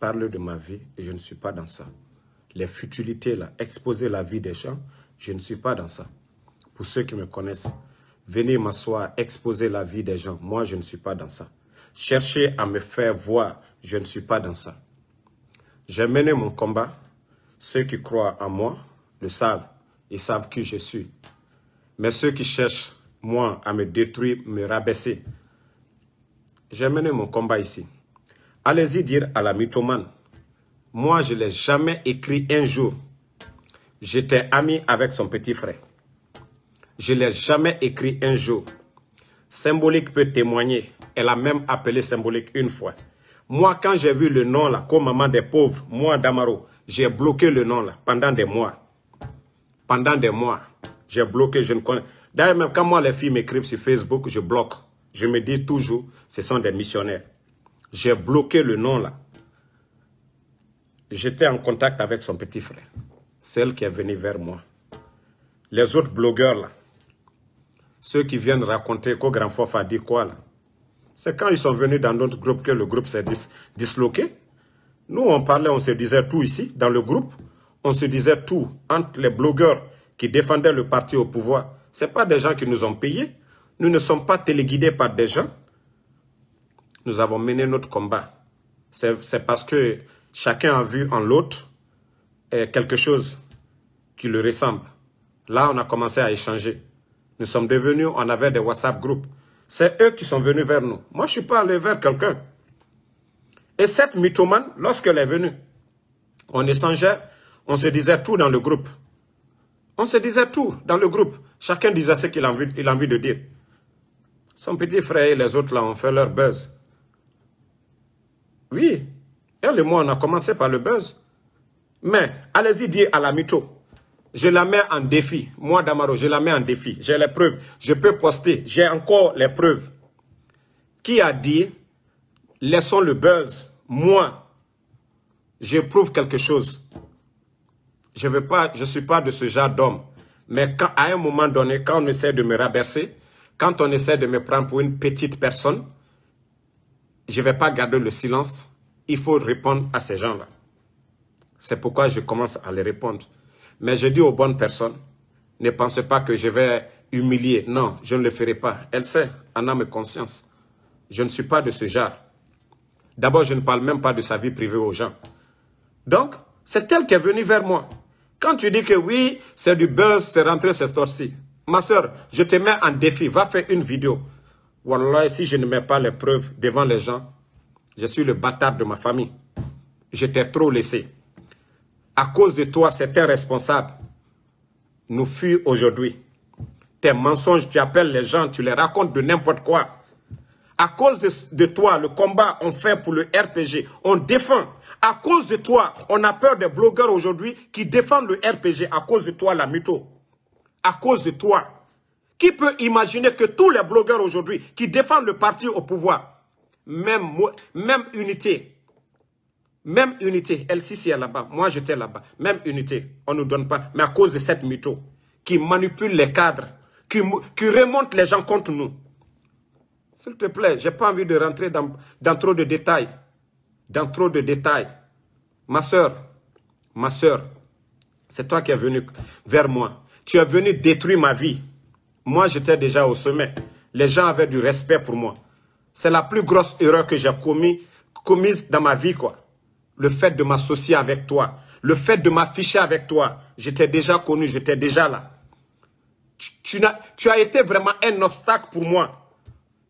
Parle de ma vie, je ne suis pas dans ça. Les futilités, là, exposer la vie des gens, je ne suis pas dans ça. Pour ceux qui me connaissent, venez m'asseoir, exposer la vie des gens, moi, je ne suis pas dans ça. Chercher à me faire voir, je ne suis pas dans ça. J'ai mené mon combat. Ceux qui croient en moi le savent. Ils savent qui je suis. Mais ceux qui cherchent, moi, à me détruire, me rabaisser, j'ai mené mon combat ici. Allez-y dire à la mythomane, moi je ne l'ai jamais écrit un jour. J'étais ami avec son petit frère. Je ne l'ai jamais écrit un jour. Symbolique peut témoigner. Elle a même appelé Symbolique une fois. Moi, quand j'ai vu le nom là, comme maman des pauvres, moi, Damaro, j'ai bloqué le nom là pendant des mois. Pendant des mois, j'ai bloqué, je ne connais... D'ailleurs, même quand moi, les filles m'écrivent sur Facebook, je bloque. Je me dis toujours, ce sont des missionnaires. J'ai bloqué le nom là. J'étais en contact avec son petit frère, celle qui est venue vers moi. Les autres blogueurs là, ceux qui viennent raconter qu'au grand Fof a dit quoi là. C'est quand ils sont venus dans notre groupe que le groupe s'est disloqué. Nous, on parlait, on se disait tout ici, dans le groupe. On se disait tout entre les blogueurs qui défendaient le parti au pouvoir. Ce pas des gens qui nous ont payés. Nous ne sommes pas téléguidés par des gens nous avons mené notre combat. C'est parce que chacun a vu en l'autre euh, quelque chose qui lui ressemble. Là, on a commencé à échanger. Nous sommes devenus, on avait des WhatsApp groupes. C'est eux qui sont venus vers nous. Moi, je ne suis pas allé vers quelqu'un. Et cette mythomane, lorsqu'elle est venue, on échangeait, on se disait tout dans le groupe. On se disait tout dans le groupe. Chacun disait ce qu'il a, envie, a envie de dire. Son petit frère et les autres là ont fait leur buzz. Oui. Elle et moi, on a commencé par le buzz. Mais allez-y dire à la mytho. Je la mets en défi. Moi, Damaro, je la mets en défi. J'ai les preuves. Je peux poster. J'ai encore les preuves. Qui a dit, laissons le buzz. Moi, j'éprouve quelque chose. Je veux pas, je suis pas de ce genre d'homme. Mais quand, à un moment donné, quand on essaie de me rabaisser, quand on essaie de me prendre pour une petite personne, je ne vais pas garder le silence. Il faut répondre à ces gens-là. C'est pourquoi je commence à les répondre. Mais je dis aux bonnes personnes, ne pensez pas que je vais humilier. Non, je ne le ferai pas. Elle sait, en âme et conscience. Je ne suis pas de ce genre. D'abord, je ne parle même pas de sa vie privée aux gens. Donc, c'est elle qui est venue vers moi. Quand tu dis que oui, c'est du buzz, c'est rentré, c'est sorti. Ma soeur, je te mets en défi. Va faire une vidéo. Wallah, si je ne mets pas les preuves devant les gens, je suis le bâtard de ma famille. Je t'ai trop laissé. À cause de toi, c'était responsable. Nous fuient aujourd'hui. Tes mensonges, tu appelles les gens, tu les racontes de n'importe quoi. À cause de, toi, le combat on fait pour le RPG, on défend. À cause de toi, on a peur des blogueurs aujourd'hui qui défendent le RPG. À cause de toi, la Muto. À cause de toi, qui peut imaginer que tous les blogueurs aujourd'hui qui défendent le parti au pouvoir, même, même unité, même unité, elle si est là-bas, moi j'étais là-bas, même unité, on ne nous donne pas, mais à cause de cette mytho qui manipule les cadres, qui, qui remonte les gens contre nous. S'il te plaît, je n'ai pas envie de rentrer dans, trop de détails. Dans trop de détails. Ma soeur, ma soeur, c'est toi qui es venue vers moi. Tu es venu détruire ma vie. Moi, j'étais déjà au sommet. Les gens avaient du respect pour moi. C'est la plus grosse erreur que j'ai commis, commise dans ma vie, quoi. Le fait de m'associer avec toi. Le fait de m'afficher avec toi. J'étais déjà connu, j'étais déjà là. Tu, as, tu as été vraiment un obstacle pour moi.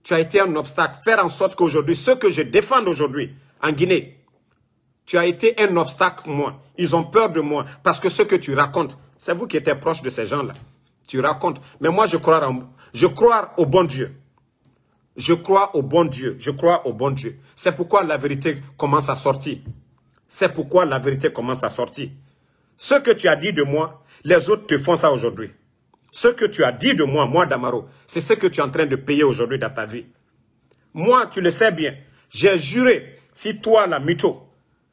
Tu as été un obstacle. Faire en sorte qu'aujourd'hui, ce que je défends aujourd'hui en Guinée, tu as été un obstacle pour moi. Ils ont peur de moi parce que ce que tu racontes, c'est vous qui étiez proche de ces gens-là. Tu racontes. Mais moi, je crois, je crois au bon Dieu. Je crois au bon Dieu. Je crois au bon Dieu. C'est pourquoi la vérité commence à sortir. C'est pourquoi la vérité commence à sortir. Ce que tu as dit de moi, les autres te font ça aujourd'hui. Ce que tu as dit de moi, moi Damaro, c'est ce que tu es en train de payer aujourd'hui dans ta vie. Moi, tu le sais bien, j'ai juré, si toi, la mytho,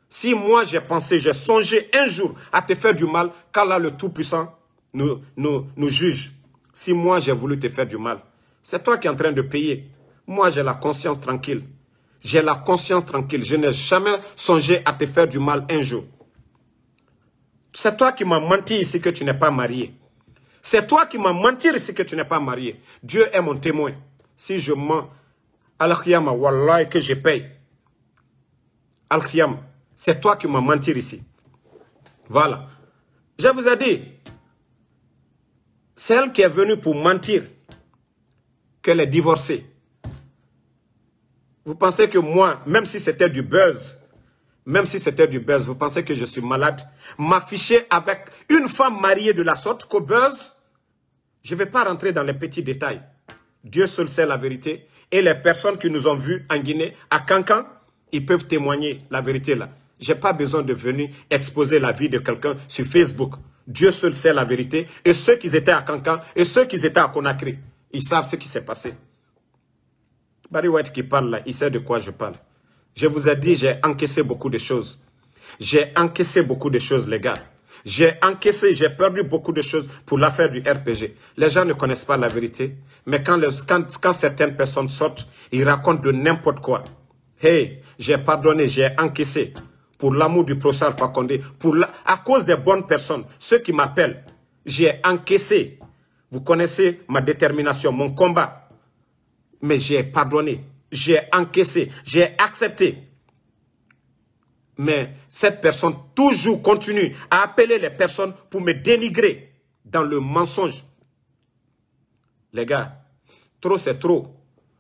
si moi j'ai pensé, j'ai songé un jour à te faire du mal, là, le Tout-Puissant nous, nous, juge. Si moi, j'ai voulu te faire du mal, c'est toi qui es en train de payer. Moi, j'ai la conscience tranquille. J'ai la conscience tranquille. Je n'ai jamais songé à te faire du mal un jour. C'est toi qui m'as menti ici que tu n'es pas marié. C'est toi qui m'as menti ici que tu n'es pas marié. Dieu est mon témoin. Si je mens, al khiyam Wallah, que je paye. al khiyam c'est toi qui m'as menti ici. Voilà. Je vous ai dit, celle qui est venue pour mentir qu'elle est divorcée. Vous pensez que moi, même si c'était du buzz, même si c'était du buzz, vous pensez que je suis malade, m'afficher avec une femme mariée de la sorte qu'au buzz, je ne vais pas rentrer dans les petits détails. Dieu seul sait la vérité. Et les personnes qui nous ont vus en Guinée, à Cancan, ils peuvent témoigner la vérité là. Je n'ai pas besoin de venir exposer la vie de quelqu'un sur Facebook. Dieu seul sait la vérité. Et ceux qui étaient à Cancan et ceux qui étaient à Conakry, ils savent ce qui s'est passé. Barry White qui parle là, il sait de quoi je parle. Je vous ai dit, j'ai encaissé beaucoup de choses. J'ai encaissé beaucoup de choses, les gars. J'ai encaissé, j'ai perdu beaucoup de choses pour l'affaire du RPG. Les gens ne connaissent pas la vérité. Mais quand, quand certaines personnes sortent, ils racontent de n'importe quoi. Hey, j'ai pardonné, j'ai encaissé pour l'amour du professeur Fakonde, pour la, à cause des bonnes personnes, ceux qui m'appellent, j'ai encaissé. Vous connaissez ma détermination, mon combat. Mais j'ai pardonné, j'ai encaissé, j'ai accepté. Mais cette personne toujours continue à appeler les personnes pour me dénigrer dans le mensonge. Les gars, trop c'est trop.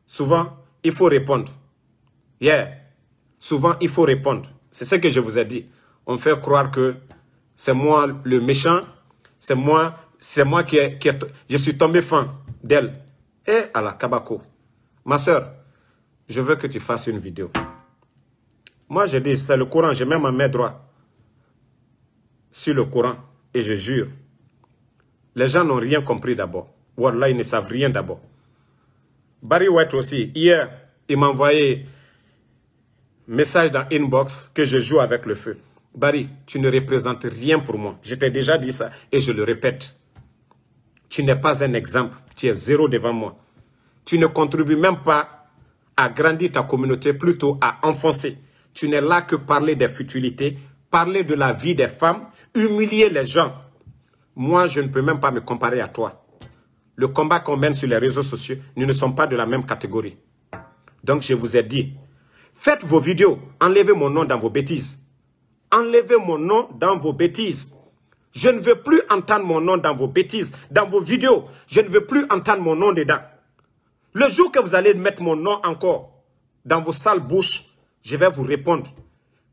Souvent, il faut répondre. Yeah. Souvent, il faut répondre. C'est ce que je vous ai dit. On fait croire que c'est moi le méchant, c'est moi, c'est moi qui, je suis tombé fan d'elle. Et à la Kabako, ma soeur, je veux que tu fasses une vidéo. Moi, je dis, c'est le courant. je mets ma main droite sur le courant. et je jure. Les gens n'ont rien compris d'abord. Wallah, ils ne savent rien d'abord. Barry White aussi, hier, il m'a envoyé message dans inbox que je joue avec le feu. Barry, tu ne représentes rien pour moi. Je t'ai déjà dit ça et je le répète. Tu n'es pas un exemple. Tu es zéro devant moi. Tu ne contribues même pas à grandir ta communauté, plutôt à enfoncer. Tu n'es là que parler des futilités, parler de la vie des femmes, humilier les gens. Moi, je ne peux même pas me comparer à toi. Le combat qu'on mène sur les réseaux sociaux, nous ne sommes pas de la même catégorie. Donc, je vous ai dit, Faites vos vidéos. Enlevez mon nom dans vos bêtises. Enlevez mon nom dans vos bêtises. Je ne veux plus entendre mon nom dans vos bêtises, dans vos vidéos. Je ne veux plus entendre mon nom dedans. Le jour que vous allez mettre mon nom encore dans vos sales bouches, je vais vous répondre.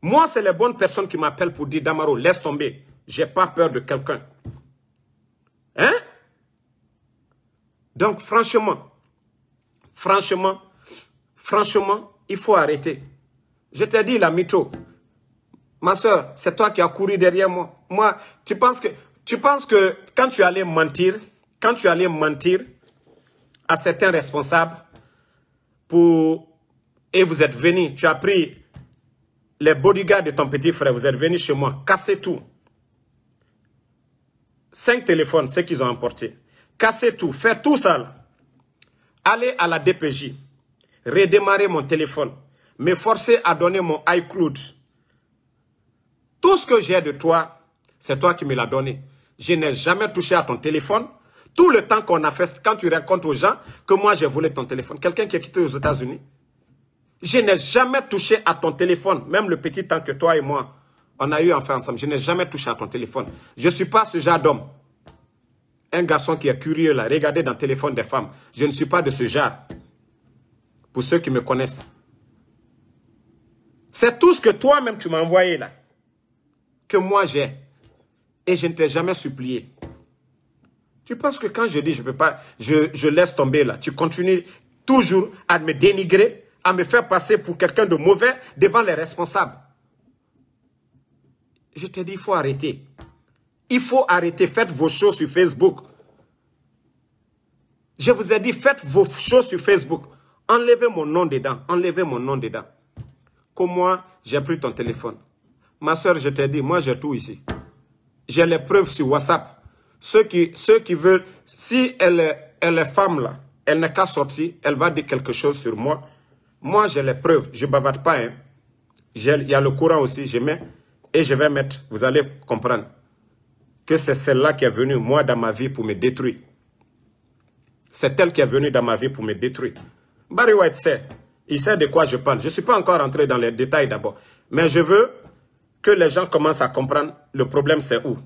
Moi, c'est les bonnes personnes qui m'appellent pour dire Damaro, laisse tomber. n'ai pas peur de quelqu'un. Hein? Donc, franchement, franchement, franchement, il faut arrêter. Je t'ai dit, la mytho. Ma soeur, c'est toi qui as couru derrière moi. Moi, tu penses que, tu penses que quand tu allais mentir, quand tu allais mentir à certains responsables, pour, et vous êtes venu, tu as pris les bodyguards de ton petit frère, vous êtes venu chez moi, casser tout. Cinq téléphones, ce qu'ils ont emporté. Casser tout, faire tout ça. Allez à la DPJ redémarrer mon téléphone, me forcer à donner mon iCloud. Tout ce que j'ai de toi, c'est toi qui me l'as donné. Je n'ai jamais touché à ton téléphone. Tout le temps qu'on a fait, quand tu racontes aux gens que moi j'ai volé ton téléphone, quelqu'un qui est quitté aux États-Unis, je n'ai jamais touché à ton téléphone, même le petit temps que toi et moi, on a eu fait ensemble. Je n'ai jamais touché à ton téléphone. Je ne suis pas ce genre d'homme. Un garçon qui est curieux là, regardez dans le téléphone des femmes. Je ne suis pas de ce genre pour ceux qui me connaissent. C'est tout ce que toi-même tu m'as envoyé là, que moi j'ai. Et je ne t'ai jamais supplié. Tu penses que quand je dis je peux pas, je, laisse tomber là, tu continues toujours à me dénigrer, à me faire passer pour quelqu'un de mauvais devant les responsables. Je te dis, il faut arrêter. Il faut arrêter. Faites vos choses sur Facebook. Je vous ai dit, faites vos choses sur Facebook. Enlevez mon nom dedans. Enlevez mon nom dedans. Comme moi, j'ai pris ton téléphone. Ma soeur, je t'ai dit, moi j'ai tout ici. J'ai les preuves sur WhatsApp. Ceux qui, ceux qui veulent, si elle, elle est femme là, elle n'est qu'à sortir, elle va dire quelque chose sur moi. Moi, j'ai les preuves. Je ne bavarde pas. Hein. Il y a le courant aussi, je mets. Et je vais mettre, vous allez comprendre, que c'est celle-là qui est venue, moi, dans ma vie, pour me détruire. C'est elle qui est venue dans ma vie pour me détruire. Barry White sait. Il sait de quoi je parle. Je ne suis pas encore entré dans les détails d'abord. Mais je veux que les gens commencent à comprendre le problème, c'est où.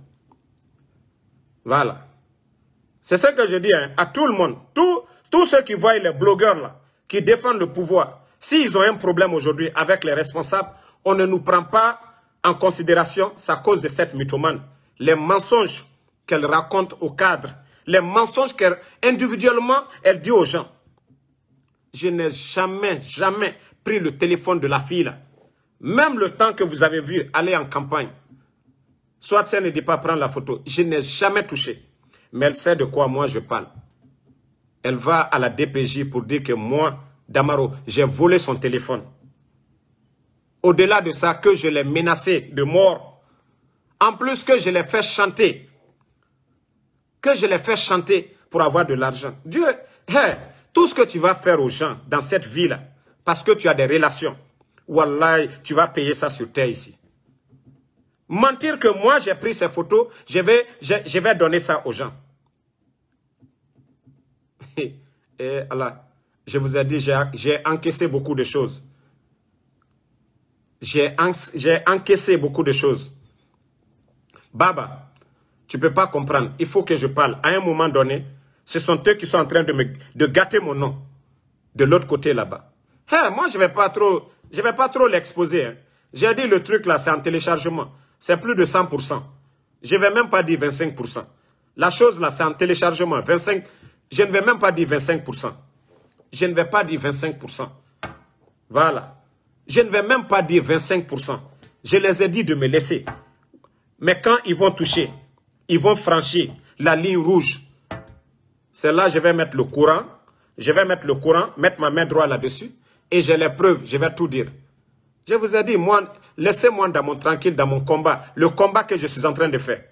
Voilà. C'est ce que je dis hein, à tout le monde. Tous, ceux qui voient les blogueurs là, qui défendent le pouvoir, s'ils ont un problème aujourd'hui avec les responsables, on ne nous prend pas en considération, sa cause de cette mythomane. Les mensonges qu'elle raconte au cadre, les mensonges qu'elle individuellement, elle dit aux gens je n'ai jamais, jamais pris le téléphone de la fille. Là. Même le temps que vous avez vu aller en campagne, soit elle ne dit pas prendre la photo, je n'ai jamais touché. Mais elle sait de quoi moi je parle. Elle va à la DPJ pour dire que moi, Damaro, j'ai volé son téléphone. Au-delà de ça, que je l'ai menacé de mort. En plus que je l'ai fait chanter. Que je l'ai fait chanter pour avoir de l'argent. Dieu, tout ce que tu vas faire aux gens dans cette ville, parce que tu as des relations, Wallah, tu vas payer ça sur terre ici. Mentir que moi, j'ai pris ces photos, je vais, je, vais donner ça aux gens. Et eh, Allah, je vous ai dit, j'ai encaissé beaucoup de choses. J'ai encaissé beaucoup de choses. Baba, tu ne peux pas comprendre. Il faut que je parle. À un moment donné, ce sont eux qui sont en train de, me, gâter mon nom. De l'autre côté là-bas. Hein, moi, je ne vais pas trop, je vais pas trop l'exposer. Hein. J'ai dit le truc là, c'est en téléchargement. C'est plus de 100%. Je ne vais même pas dire 25%. La chose là, c'est en téléchargement. 25, je ne vais même pas dire 25%. Je ne vais pas dire 25%. Voilà. Je ne vais même pas dire 25%. Je les ai dit de me laisser. Mais quand ils vont toucher, ils vont franchir la ligne rouge. C'est là je vais mettre le courant. Je vais mettre le courant, mettre ma main droite là-dessus. Et j'ai les preuves, je vais tout dire. Je vous ai dit, moi, laissez-moi dans mon tranquille, dans mon combat. Le combat que je suis en train de faire.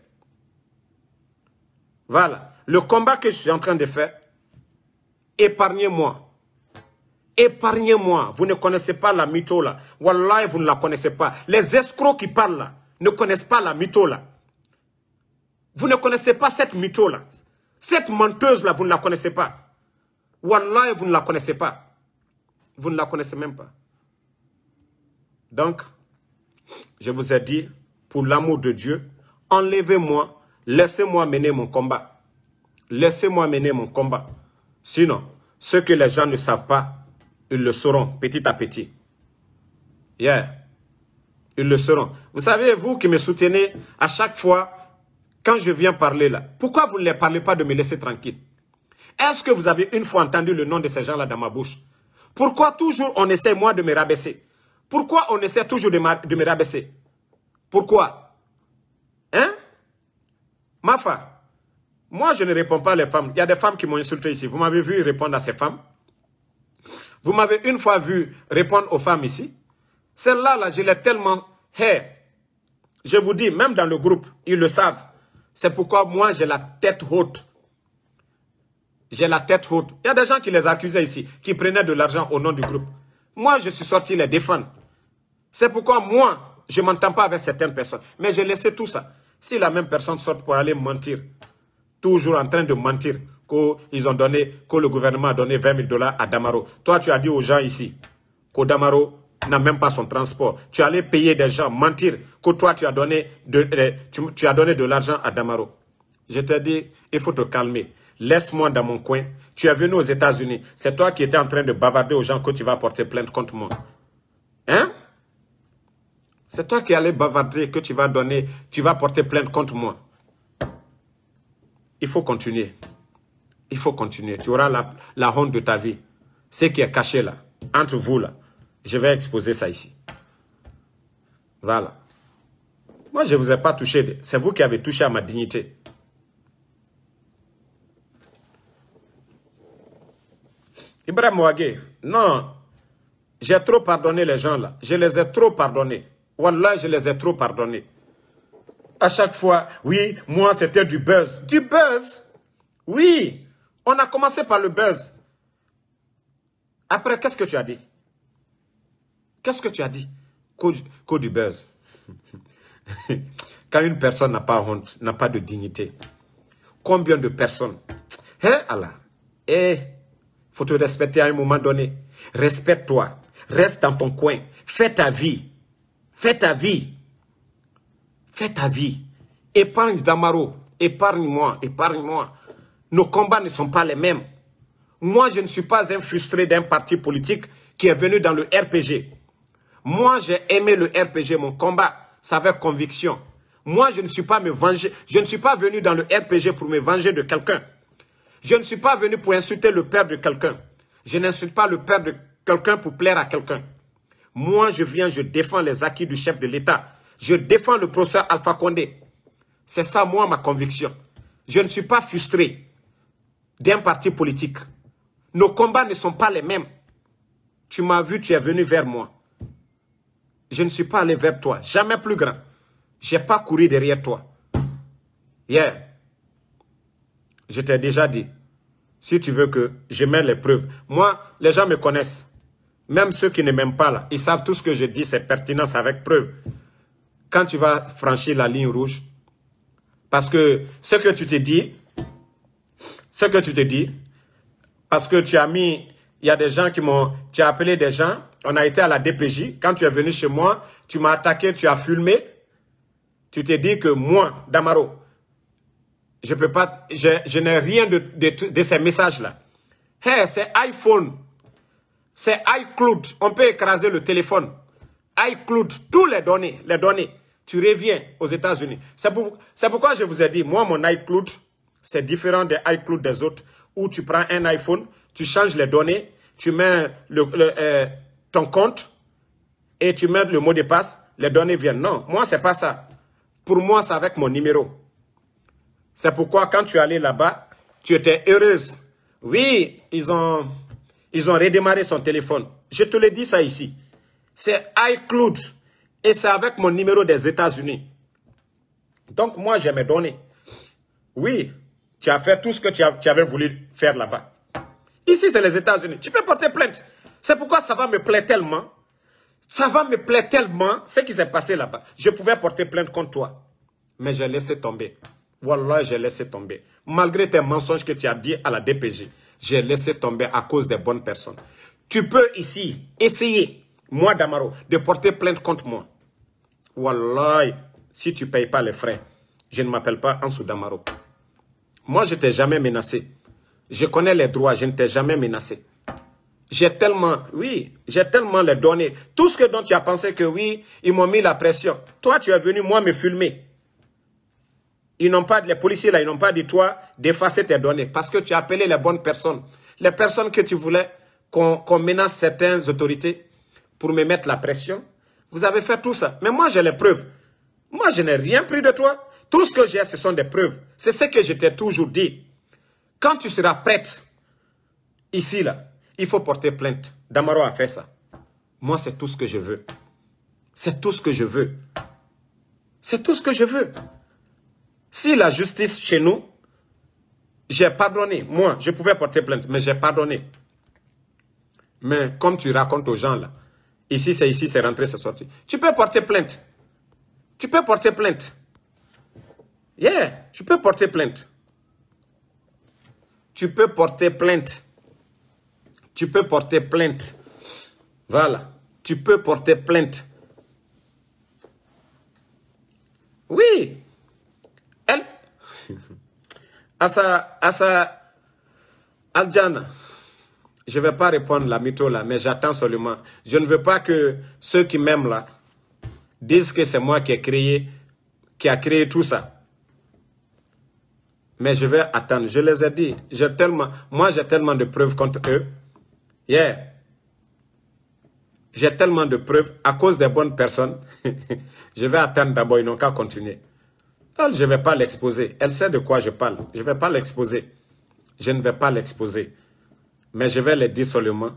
Voilà. Le combat que je suis en train de faire, épargnez-moi. Épargnez-moi. Vous ne connaissez pas la mytho là. Wallah, vous ne la connaissez pas. Les escrocs qui parlent là ne connaissent pas la mytho là. Vous ne connaissez pas cette mytho là. Cette menteuse-là, vous ne la connaissez pas. Wallah, vous ne la connaissez pas. Vous ne la connaissez même pas. Donc, je vous ai dit, pour l'amour de Dieu, enlevez-moi, laissez-moi mener mon combat. Laissez-moi mener mon combat. Sinon, ce que les gens ne savent pas, ils le sauront petit à petit. Yeah. Ils le sauront. Vous savez, vous qui me soutenez à chaque fois, quand je viens parler là, pourquoi vous ne les parlez pas de me laisser tranquille Est-ce que vous avez une fois entendu le nom de ces gens-là dans ma bouche Pourquoi toujours on essaie, moi, de me rabaisser Pourquoi on essaie toujours de, me rabaisser Pourquoi Hein Ma femme, moi, je ne réponds pas les femmes. Il y a des femmes qui m'ont insulté ici. Vous m'avez vu répondre à ces femmes Vous m'avez une fois vu répondre aux femmes ici Celle-là, là, je l'ai tellement... Hey, je vous dis, même dans le groupe, ils le savent. C'est pourquoi moi, j'ai la tête haute. J'ai la tête haute. Il y a des gens qui les accusaient ici, qui prenaient de l'argent au nom du groupe. Moi, je suis sorti les défendre. C'est pourquoi moi, je ne m'entends pas avec certaines personnes. Mais j'ai laissé tout ça. Si la même personne sort pour aller mentir, toujours en train de mentir, qu'ils ont donné, que le gouvernement a donné 20 000 dollars à Damaro. Toi, tu as dit aux gens ici qu'au Damaro, n'a même pas son transport. Tu allais payer des gens, mentir, que toi, tu as donné de, tu, as donné de l'argent à Damaro. Je t'ai dit, il faut te calmer. Laisse-moi dans mon coin. Tu es venu aux États-Unis. C'est toi qui étais en train de bavarder aux gens que tu vas porter plainte contre moi. Hein? C'est toi qui allais bavarder, que tu vas donner, tu vas porter plainte contre moi. Il faut continuer. Il faut continuer. Tu auras la, la honte de ta vie. Ce qui est caché là, entre vous là. Je vais exposer ça ici. Voilà. Moi, je ne vous ai pas touché. C'est vous qui avez touché à ma dignité. Ibrahim Ouagé, non, j'ai trop pardonné les gens là. Je les ai trop pardonnés. Wallah, je les ai trop pardonnés. À chaque fois, oui, moi c'était du buzz. Du buzz Oui, on a commencé par le buzz. Après, qu'est-ce que tu as dit Qu'est-ce que tu as dit Code du buzz. Quand une personne n'a pas honte, n'a pas de dignité, combien de personnes Hé Allah, Il faut te respecter à un moment donné. Respecte-toi, reste dans ton coin, fais ta vie, fais ta vie, fais ta vie. Épargne Damaro, épargne-moi, épargne-moi. Nos combats ne sont pas les mêmes. Moi, je ne suis pas un frustré d'un parti politique qui est venu dans le RPG moi, j'ai aimé le RPG, mon combat. Ça avait conviction. Moi, je ne suis pas me venger. Je ne suis pas venu dans le RPG pour me venger de quelqu'un. Je ne suis pas venu pour insulter le père de quelqu'un. Je n'insulte pas le père de quelqu'un pour plaire à quelqu'un. Moi, je viens, je défends les acquis du chef de l'État. Je défends le professeur Alpha Condé. C'est ça, moi, ma conviction. Je ne suis pas frustré d'un parti politique. Nos combats ne sont pas les mêmes. Tu m'as vu, tu es venu vers moi je ne suis pas allé vers toi, jamais plus grand. Je n'ai pas couru derrière toi. Hier, je t'ai déjà dit, si tu veux que je mette les preuves. Moi, les gens me connaissent. Même ceux qui ne m'aiment pas là, ils savent tout ce que je dis, c'est pertinence avec preuve. Quand tu vas franchir la ligne rouge, parce que ce que tu te dis, ce que tu te dis, parce que tu as mis, il y a des gens qui m'ont, tu as appelé des gens on a été à la DPJ. Quand tu es venu chez moi, tu m'as attaqué, tu as filmé. Tu t'es dit que moi, Damaro, je peux pas, je, n'ai rien de, ces messages-là. c'est iPhone. C'est iCloud. On peut écraser le téléphone. iCloud, toutes les données, les données. Tu reviens aux États-Unis. C'est pour, pourquoi je vous ai dit, moi, mon iCloud, c'est différent des iCloud des autres, où tu prends un iPhone, tu changes les données, tu mets le, euh, ton compte et tu mets le mot de passe, les données viennent. Non, moi, ce n'est pas ça. Pour moi, c'est avec mon numéro. C'est pourquoi quand tu es allé là-bas, tu étais heureuse. Oui, ils ont, ils ont redémarré son téléphone. Je te le dis ça ici. C'est iCloud et c'est avec mon numéro des États-Unis. Donc, moi, j'ai mes données. Oui, tu as fait tout ce que tu avais voulu faire là-bas. Ici, c'est les États-Unis. Tu peux porter plainte. C'est pourquoi ça va me plaire tellement. Ça va me plaire tellement ce qui s'est passé là-bas. Je pouvais porter plainte contre toi. Mais j'ai laissé tomber. Wallah, j'ai laissé tomber. Malgré tes mensonges que tu as dit à la DPG, j'ai laissé tomber à cause des bonnes personnes. Tu peux ici essayer, moi Damaro, de porter plainte contre moi. Wallah, si tu ne payes pas les frais, je ne m'appelle pas Ansou Damaro. Moi, je t'ai jamais menacé. Je connais les droits, je ne t'ai jamais menacé. J'ai tellement, oui, j'ai tellement les données. Tout ce que dont tu as pensé que oui, ils m'ont mis la pression. Toi, tu es venu, moi, me filmer. Ils n'ont pas, les policiers là, ils n'ont pas dit toi d'effacer tes données parce que tu as appelé les bonnes personnes. Les personnes que tu voulais qu'on menace certaines autorités pour me mettre la pression. Vous avez fait tout ça. Mais moi, j'ai les preuves. Moi, je n'ai rien pris de toi. Tout ce que j'ai, ce sont des preuves. C'est ce que je t'ai toujours dit. Quand tu seras prête, ici, là, il faut porter plainte. Damaro a fait ça. Moi, c'est tout ce que je veux. C'est tout ce que je veux. C'est tout ce que je veux. Si la justice chez nous, j'ai pardonné. Moi, je pouvais porter plainte, mais j'ai pardonné. Mais comme tu racontes aux gens là, ici c'est ici, c'est rentré, c'est sorti. Tu peux porter plainte. Tu peux porter plainte. Yeah, tu peux porter plainte. Tu peux porter plainte. Tu peux porter plainte. Voilà. Tu peux porter plainte. Oui. Elle. Asa, Asa, Aljana. Je ne vais pas répondre la mytho là, mais j'attends seulement. Je ne veux pas que ceux qui m'aiment là disent que c'est moi qui ai créé, qui a créé tout ça. Mais je vais attendre. Je les ai dit. J'ai tellement, moi j'ai tellement de preuves contre eux. Hier, j'ai tellement de preuves. À cause des bonnes personnes, je vais attendre d'abord. Ils n'ont qu'à continuer. Elle, je ne vais pas l'exposer. Elle sait de quoi je parle. Je ne vais pas l'exposer. Je ne vais pas l'exposer. Mais je vais les dire seulement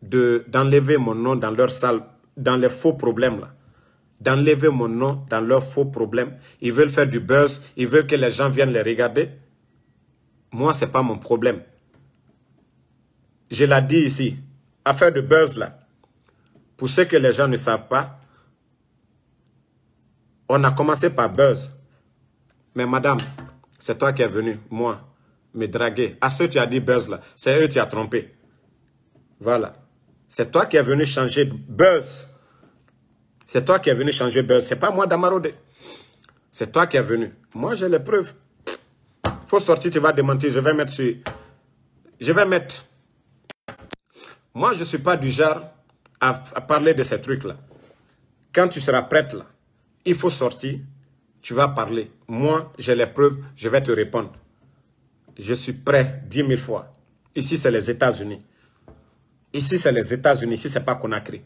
d'enlever mon nom dans leur salle, dans les faux problèmes là d'enlever mon nom dans leurs faux problèmes. Ils veulent faire du buzz, ils veulent que les gens viennent les regarder. Moi, ce n'est pas mon problème je l'ai dit ici, affaire de buzz là, pour ceux que les gens ne savent pas, on a commencé par buzz. Mais madame, c'est toi qui es venu. moi, me draguer. À ceux qui as dit buzz là, c'est eux qui as trompé. Voilà. C'est toi qui es venu changer buzz. C'est toi qui es venu changer buzz. C'est pas moi Damarode. C'est toi qui es venu. Moi, j'ai les preuves. Faut sortir, tu vas démentir. Je vais mettre sur... Je vais mettre moi, je ne suis pas du genre à, parler de ces trucs-là. Quand tu seras prête, là, il faut sortir, tu vas parler. Moi, j'ai les preuves, je vais te répondre. Je suis prêt dix mille fois. Ici, c'est les États-Unis. Ici, c'est les États-Unis. Ici, c'est pas Conakry.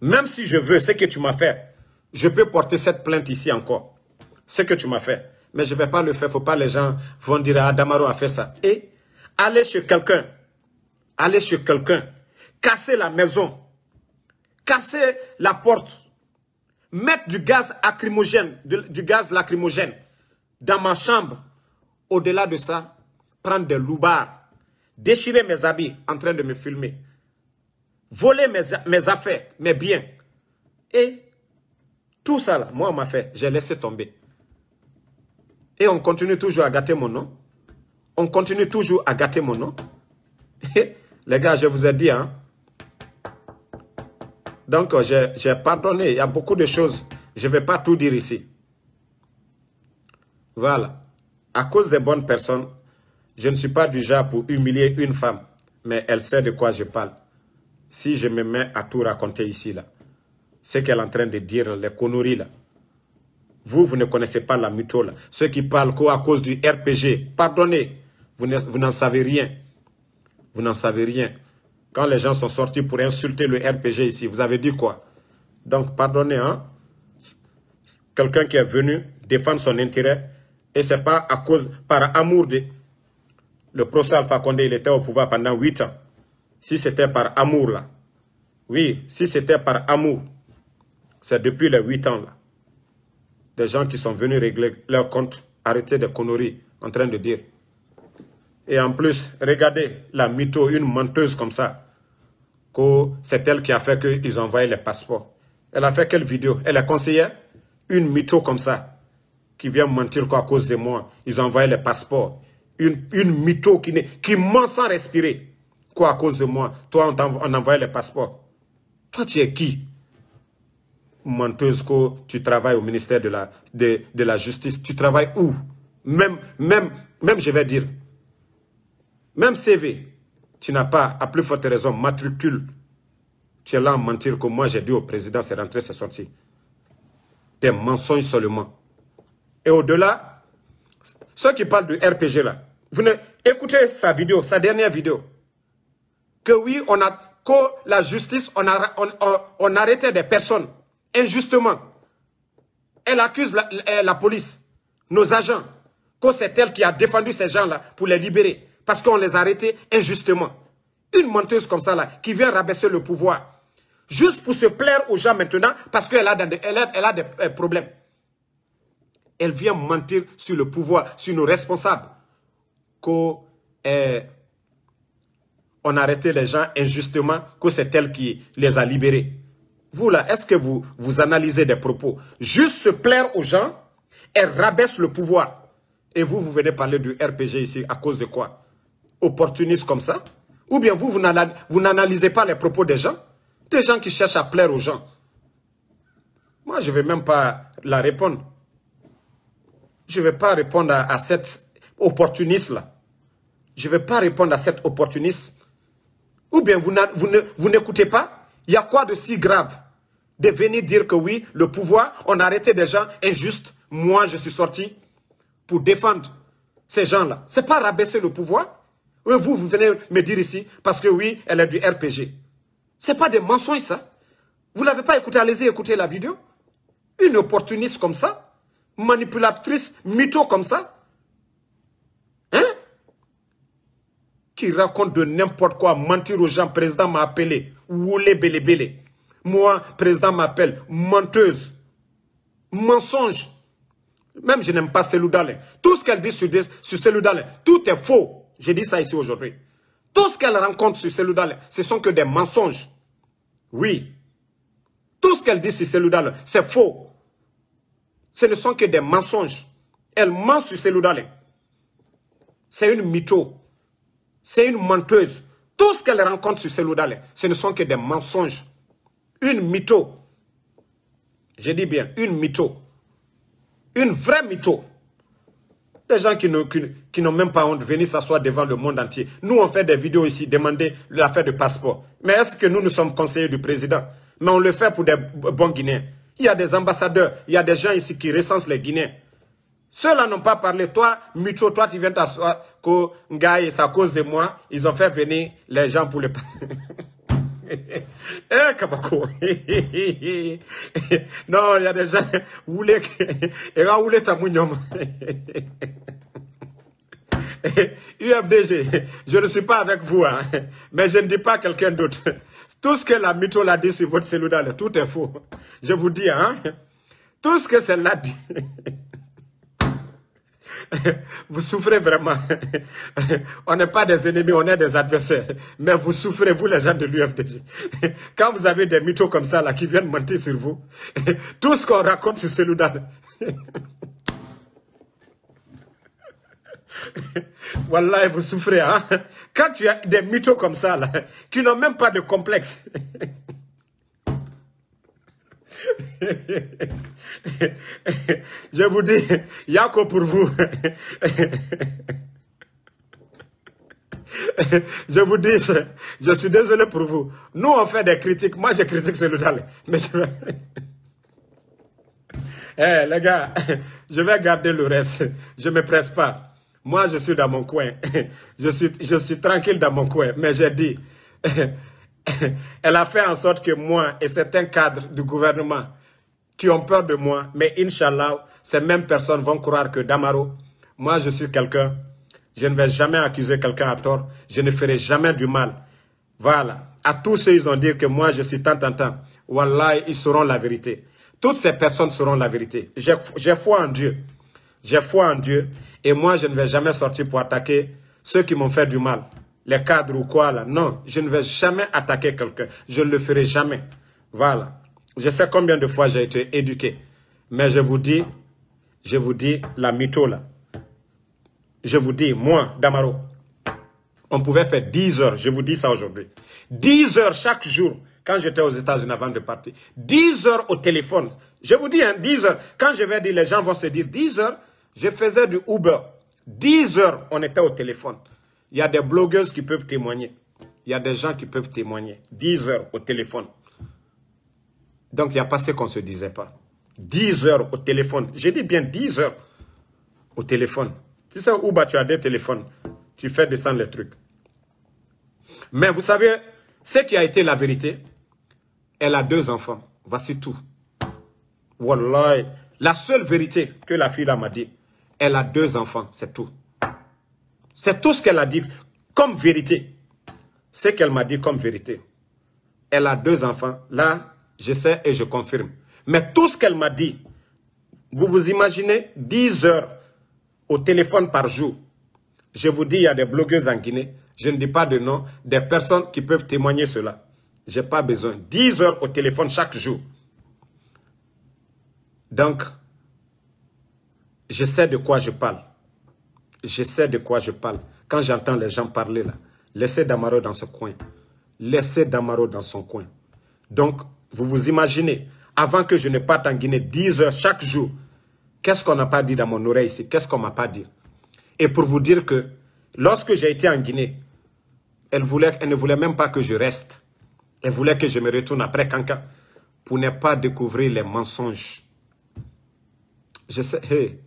Même si je veux ce que tu m'as fait, je peux porter cette plainte ici encore. Ce que tu m'as fait. Mais je ne vais pas le faire. faut pas les gens vont dire, ah, Damaro a fait ça. Et aller chez quelqu'un aller chez quelqu'un, casser la maison, casser la porte, mettre du gaz lacrymogène, du gaz lacrymogène dans ma chambre. Au-delà de ça, prendre des loupards. déchirer mes habits en train de me filmer, voler mes, affaires, mes biens. Et tout ça, moi, on m'a fait. J'ai laissé tomber. Et on continue toujours à gâter mon nom. On continue toujours à gâter mon nom. Les gars, je vous ai dit, hein. Donc, euh, j'ai pardonné. Il y a beaucoup de choses. Je ne vais pas tout dire ici. Voilà. À cause des bonnes personnes, je ne suis pas du genre pour humilier une femme. Mais elle sait de quoi je parle. Si je me mets à tout raconter ici, là. Ce qu'elle est en train de dire, les conneries, là. Vous, vous ne connaissez pas la mytho, Ceux qui parlent quoi à cause du RPG, pardonnez. Vous n'en savez rien. Vous n'en savez rien. Quand les gens sont sortis pour insulter le RPG ici, vous avez dit quoi Donc, pardonnez, hein Quelqu'un qui est venu défendre son intérêt, et c'est pas à cause, par amour de... Le procès Alpha Condé, il était au pouvoir pendant 8 ans. Si c'était par amour, là. Oui, si c'était par amour, c'est depuis les 8 ans, là. Des gens qui sont venus régler leur compte, arrêter des conneries, en train de dire et en plus, regardez la mytho, une menteuse comme ça. c'est elle qui a fait qu'ils envoyé les passeports. Elle a fait quelle vidéo Elle est conseillère Une mytho comme ça, qui vient mentir quoi à cause de moi, ils ont envoyé les passeports. Une, une mytho qui, qui ment sans respirer. Quoi à cause de moi Toi, on, on envoie les passeports. Toi, tu es qui Menteuse que tu travailles au ministère de la, de la Justice. Tu travailles où même, même, même, je vais dire, même CV, tu n'as pas, à plus forte raison, matricule. Tu es là à mentir que moi j'ai dit au président, c'est rentré, c'est sorti. Des mensonges seulement. Et au-delà, ceux qui parlent du RPG là, vous écoutez sa vidéo, sa dernière vidéo. Que oui, on a, la justice, on, a, on, des personnes injustement. Elle accuse la police, nos agents, que c'est elle qui a défendu ces gens-là pour les libérer parce qu'on les a arrêtés injustement. Une menteuse comme ça, là, qui vient rabaisser le pouvoir, juste pour se plaire aux gens maintenant, parce qu'elle a, elle a des euh, problèmes. Elle vient mentir sur le pouvoir, sur nos responsables. Qu'on euh, a arrêté les gens injustement, que c'est elle qui les a libérés. Vous là, est-ce que vous, vous analysez des propos Juste se plaire aux gens, elle rabaisse le pouvoir. Et vous, vous venez parler du RPG ici, à cause de quoi opportuniste comme ça Ou bien vous, vous n'analysez pas les propos des gens Des gens qui cherchent à plaire aux gens. Moi, je ne vais même pas la répondre. Je ne vais pas répondre à, cet cette opportuniste-là. Je ne vais pas répondre à cet opportuniste. Ou bien vous n'écoutez pas Il y a quoi de si grave de venir dire que oui, le pouvoir, on a arrêté des gens injustes. Moi, je suis sorti pour défendre ces gens-là. Ce n'est pas rabaisser le pouvoir vous, vous venez me dire ici, parce que oui, elle est du RPG. Ce n'est pas des mensonges, ça. Vous ne l'avez pas écouté, allez-y écouter la vidéo. Une opportuniste comme ça, manipulatrice, mytho comme ça, hein? Qui raconte de n'importe quoi, mentir aux gens, président m'a appelé, oulé, belé, belé. Moi, président m'appelle, menteuse, mensonge. Même je n'aime pas Célou Tout ce qu'elle dit sur, sur tout est faux. Je dit ça ici aujourd'hui. Tout ce qu'elle rencontre sur Seloudal, ce sont que des mensonges. Oui. Tout ce qu'elle dit sur Seloudal, c'est faux. Ce ne sont que des mensonges. Elle ment sur Seloudal. C'est une mytho. C'est une menteuse. Tout ce qu'elle rencontre sur Seloudal, ce ne sont que des mensonges. Une mytho. Je dis bien, une mytho. Une vraie mytho. Des gens qui n'ont qui, même pas honte de venir s'asseoir devant le monde entier. Nous, on fait des vidéos ici, demander l'affaire de passeport. Mais est-ce que nous, nous sommes conseillers du président Mais on le fait pour des bons Guinéens. Il y a des ambassadeurs, il y a des gens ici qui recensent les Guinéens. Ceux-là n'ont pas parlé. Toi, Micho, toi, tu viens t'asseoir, que et c'est à cause de moi, ils ont fait venir les gens pour le... Eh, Kabako. Non, il y a des gens. Et UFDG, je ne suis pas avec vous, hein, mais je ne dis pas quelqu'un d'autre. Tout ce que la mytho l'a dit sur votre cellulaire, tout est faux. Je vous dis, hein. Tout ce que celle-là dit. vous souffrez vraiment. on n'est pas des ennemis, on est des adversaires. Mais vous souffrez, vous les gens de l'UFDG. Quand vous avez des mythos comme ça, là, qui viennent mentir sur vous, tout ce qu'on raconte sur celui-là... Wallah, vous souffrez. Hein? Quand tu as des mythos comme ça, là, qui n'ont même pas de complexe... Je vous dis, il a pour vous. je vous dis, je suis désolé pour vous. Nous, on fait des critiques. Moi, je critique celui là Mais eh, les gars, je vais garder le reste. Je ne me presse pas. Moi, je suis dans mon coin. je, suis, je suis tranquille dans mon coin. Mais j'ai dit, elle a fait en sorte que moi et certains cadres du gouvernement qui ont peur de moi, mais Inch'Allah, ces mêmes personnes vont croire que Damaro, moi je suis quelqu'un, je ne vais jamais accuser quelqu'un à tort, je ne ferai jamais du mal. Voilà. À tous ceux, ils ont dit que moi je suis tant, tant, tant. Wallah, ils seront la vérité. Toutes ces personnes seront la vérité. J'ai foi en Dieu. J'ai foi en Dieu. Et moi, je ne vais jamais sortir pour attaquer ceux qui m'ont fait du mal les cadres ou quoi là. Non, je ne vais jamais attaquer quelqu'un. Je ne le ferai jamais. Voilà. Je sais combien de fois j'ai été éduqué. Mais je vous dis, je vous dis la mytho là. Je vous dis, moi, Damaro, on pouvait faire 10 heures, je vous dis ça aujourd'hui. 10 heures chaque jour, quand j'étais aux États-Unis avant de partir. 10 heures au téléphone. Je vous dis, hein, 10 heures. Quand je vais dire, les gens vont se dire 10 heures, je faisais du Uber. 10 heures, on était au téléphone. Il y a des blogueuses qui peuvent témoigner. Il y a des gens qui peuvent témoigner. 10 heures au téléphone. Donc, il n'y a pas ce qu'on ne se disait pas. 10 heures au téléphone. J'ai dit bien 10 heures au téléphone. Tu sais, Ouba, tu as des téléphones. Tu fais descendre les trucs. Mais vous savez, ce qui a été la vérité, elle a deux enfants. Voici tout. La seule vérité que la fille m'a dit, elle a deux enfants, c'est tout. C'est tout ce qu'elle a dit comme vérité. Ce qu'elle m'a dit comme vérité. Elle a deux enfants. Là, je sais et je confirme. Mais tout ce qu'elle m'a dit, vous vous imaginez 10 heures au téléphone par jour. Je vous dis, il y a des blogueuses en Guinée. Je ne dis pas de nom. Des personnes qui peuvent témoigner cela. Je n'ai pas besoin. 10 heures au téléphone chaque jour. Donc, je sais de quoi je parle. Je sais de quoi je parle. Quand j'entends les gens parler là, laissez Damaro dans ce coin. Laissez Damaro dans son coin. Donc, vous vous imaginez, avant que je ne parte en Guinée 10 heures chaque jour, qu'est-ce qu'on n'a pas dit dans mon oreille ici Qu'est-ce qu'on m'a pas dit Et pour vous dire que lorsque j'ai été en Guinée, elle, voulait, elle ne voulait même pas que je reste. Elle voulait que je me retourne après Kanka pour ne pas découvrir les mensonges. Je sais,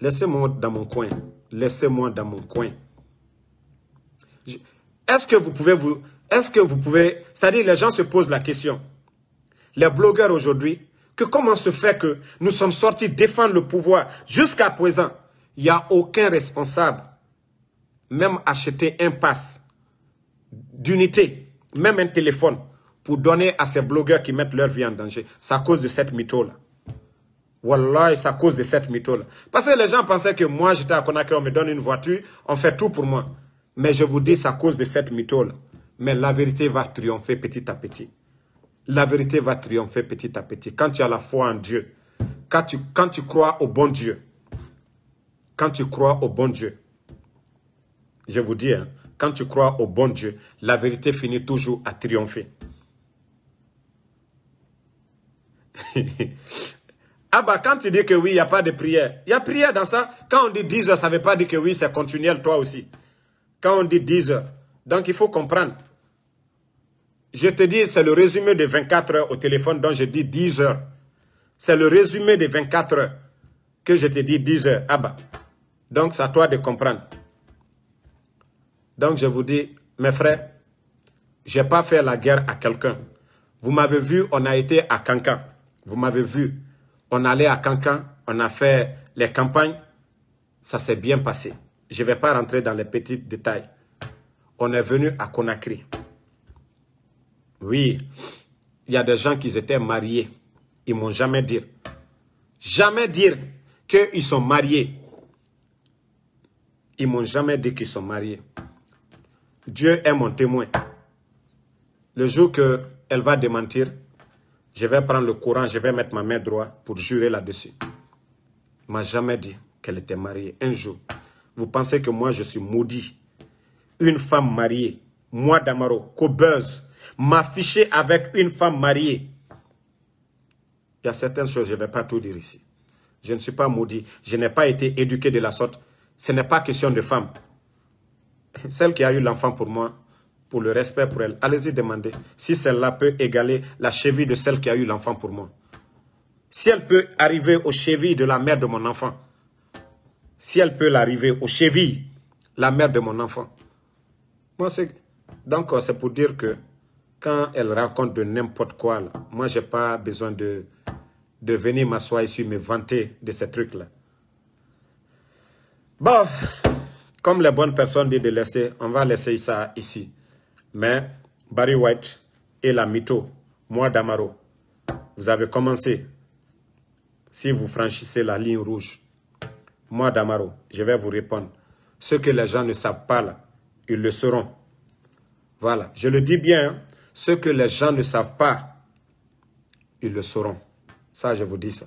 laissez-moi dans mon coin laissez-moi dans mon coin. Est-ce que vous pouvez vous... Est-ce que vous pouvez... C'est-à-dire, les gens se posent la question. Les blogueurs aujourd'hui, que comment se fait que nous sommes sortis défendre le pouvoir jusqu'à présent Il n'y a aucun responsable, même acheter un pass d'unité, même un téléphone, pour donner à ces blogueurs qui mettent leur vie en danger. C'est à cause de cette mytho-là. Wallah, c'est à cause de cette mytho Parce que les gens pensaient que moi, j'étais à Conakry, on me donne une voiture, on fait tout pour moi. Mais je vous dis, c'est à cause de cette mytho Mais la vérité va triompher petit à petit. La vérité va triompher petit à petit. Quand tu as la foi en Dieu, quand tu, quand tu crois au bon Dieu, quand tu crois au bon Dieu, je vous dis, hein, quand tu crois au bon Dieu, la vérité finit toujours à triompher. Ah bah quand tu dis que oui, il n'y a pas de prière. Il y a prière dans ça. Quand on dit 10 heures, ça ne veut pas dire que oui, c'est continuel toi aussi. Quand on dit 10 heures. Donc il faut comprendre. Je te dis, c'est le résumé de 24 heures au téléphone dont je dis 10 heures. C'est le résumé de 24 heures que je te dis 10 heures. Ah bah. Donc c'est à toi de comprendre. Donc je vous dis, mes frères, je n'ai pas fait la guerre à quelqu'un. Vous m'avez vu, on a été à Cancan. Vous m'avez vu, on allait à Cancan, on a fait les campagnes, ça s'est bien passé. Je ne vais pas rentrer dans les petits détails. On est venu à Conakry. Oui, il y a des gens qui étaient mariés. Ils m'ont jamais dit. Jamais dire qu'ils sont mariés. Ils m'ont jamais dit qu'ils sont mariés. Dieu est mon témoin. Le jour qu'elle va démentir, je vais prendre le courant, je vais mettre ma main droite pour jurer là-dessus. ne m'a jamais dit qu'elle était mariée. Un jour, vous pensez que moi, je suis maudit. Une femme mariée, moi Damaro, cobeuse, m'afficher avec une femme mariée. Il y a certaines choses, je ne vais pas tout dire ici. Je ne suis pas maudit. Je n'ai pas été éduqué de la sorte. Ce n'est pas question de femme. Celle qui a eu l'enfant pour moi, pour le respect pour elle. Allez-y demander si celle-là peut égaler la cheville de celle qui a eu l'enfant pour moi. Si elle peut arriver aux chevilles de la mère de mon enfant. Si elle peut l'arriver aux chevilles, la mère de mon enfant. Moi, Donc, c'est pour dire que quand elle raconte de n'importe quoi, moi, je n'ai pas besoin de, de venir m'asseoir ici, me vanter de ces trucs-là. Bon, comme les bonnes personnes disent de laisser, on va laisser ça ici. Mais Barry White et la mytho, moi Damaro, vous avez commencé. Si vous franchissez la ligne rouge, moi Damaro, je vais vous répondre. Ce que les gens ne savent pas là, ils le sauront. Voilà, je le dis bien, hein. ce que les gens ne savent pas, ils le sauront. Ça, je vous dis ça.